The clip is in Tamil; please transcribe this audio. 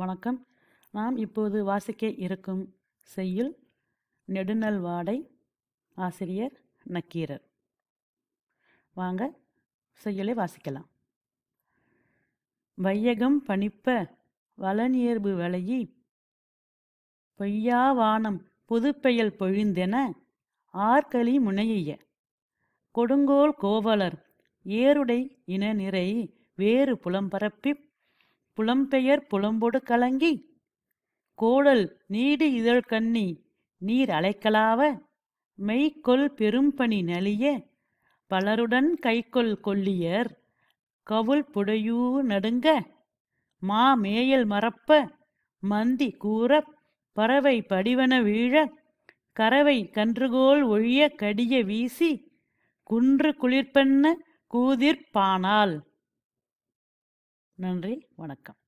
வணக்கம் நாம் இப்போது வாசிக்க இருக்கும் செய்யுள் நெடுநல் வாடை ஆசிரியர் நக்கீரர் வாங்க செய்யலை வாசிக்கலாம் வையகம் பணிப்ப வளனியர்பு வளையி பொய்யாவானம் புதுப்பெயல் பொழிந்தென ஆர்களி முனையிய கொடுங்கோல் கோவலர் ஏருடை இன நிறை வேறு புலம்பரப்பிப் புலம்பெயர் புலம்பொடு கலங்கி கோடல் நீடு இதழ் கண்ணி நீர் அலைக்கலாவ மெய்கொல் பெரும்பணி நலிய பலருடன் கைக்கொள் கொல்லியர் கவுள் புடையூ நடுங்க மா மேயல் மறப்ப மந்தி கூற பறவை படிவன வீழ கறவை கன்றுகோல் ஒழிய கடிய வீசி குன்று குளிர்பெண்ண கூதிர்பானாள் நன்றி வணக்கம்